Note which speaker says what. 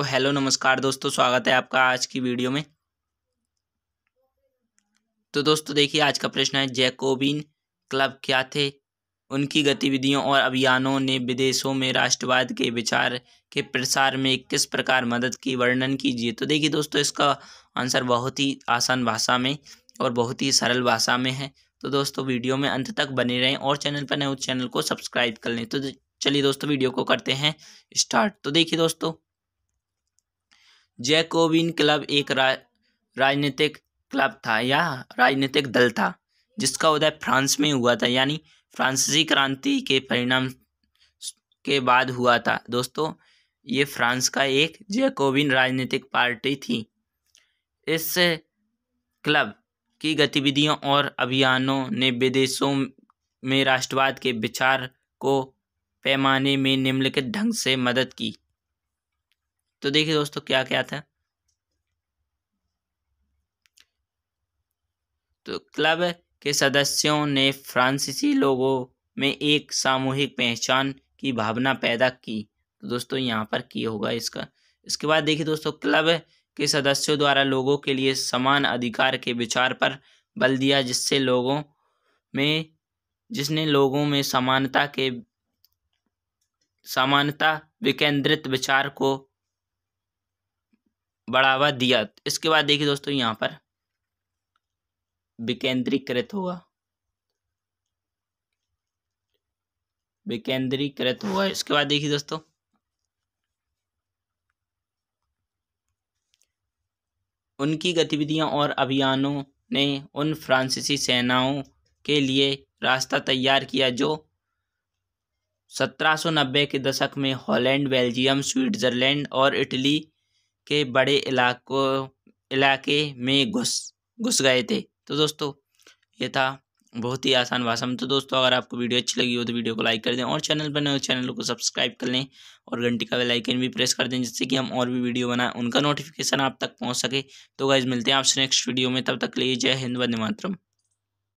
Speaker 1: तो हेलो नमस्कार दोस्तों स्वागत है आपका आज की वीडियो में तो दोस्तों देखिए आज का प्रश्न है जैकोबिन क्लब क्या थे उनकी गतिविधियों और अभियानों ने विदेशों में राष्ट्रवाद के विचार के प्रसार में किस प्रकार मदद की वर्णन कीजिए तो देखिए दोस्तों इसका आंसर बहुत ही आसान भाषा में और बहुत ही सरल भाषा में है तो दोस्तों वीडियो में अंत तक बने रहें और चैनल पर नए उस तो चैनल को सब्सक्राइब कर लें तो चलिए दोस्तों वीडियो को करते हैं स्टार्ट तो देखिए दोस्तों जैकोबिन क्लब एक रा, राजनीतिक क्लब था या राजनीतिक दल था जिसका उदय फ्रांस में हुआ था यानी फ्रांसीसी क्रांति के परिणाम के बाद हुआ था दोस्तों ये फ्रांस का एक जैकोबिन राजनीतिक पार्टी थी इस क्लब की गतिविधियों और अभियानों ने विदेशों में राष्ट्रवाद के विचार को पैमाने में निम्नलिखित ढंग से मदद की तो देखिए दोस्तों क्या क्या था तो क्लब के सदस्यों ने फ्रांसीसी लोगों में एक सामूहिक पहचान की भावना पैदा की तो दोस्तों यहाँ पर की होगा इसका इसके बाद देखिए दोस्तों क्लब के सदस्यों द्वारा लोगों के लिए समान अधिकार के विचार पर बल दिया जिससे लोगों में जिसने लोगों में समानता के समानता विकेंद्रित विचार को बढ़ावा दिया इसके बाद देखिए दोस्तों यहाँ पर विकेंद्रीकृत हुआ विकेंद्रीकृत हुआ इसके बाद देखिए दोस्तों उनकी गतिविधियां और अभियानों ने उन फ्रांसीसी सेनाओं के लिए रास्ता तैयार किया जो 1790 के दशक में हॉलैंड बेल्जियम स्विट्जरलैंड और इटली के बड़े इलाकों इलाके में घुस घुस गए थे तो दोस्तों ये था बहुत ही आसान भाषा में तो दोस्तों अगर आपको वीडियो अच्छी लगी हो तो वीडियो को लाइक कर दें और चैनल पर नए तो चैनल को सब्सक्राइब कर लें और घंटी का बेल आइकन भी प्रेस कर दें जिससे कि हम और भी वीडियो बनाएं उनका नोटिफिकेशन आप तक पहुंच सके तो गाइज मिलते हैं आपसे नेक्स्ट वीडियो में तब तक लिए जय हिंद वंदे मातरम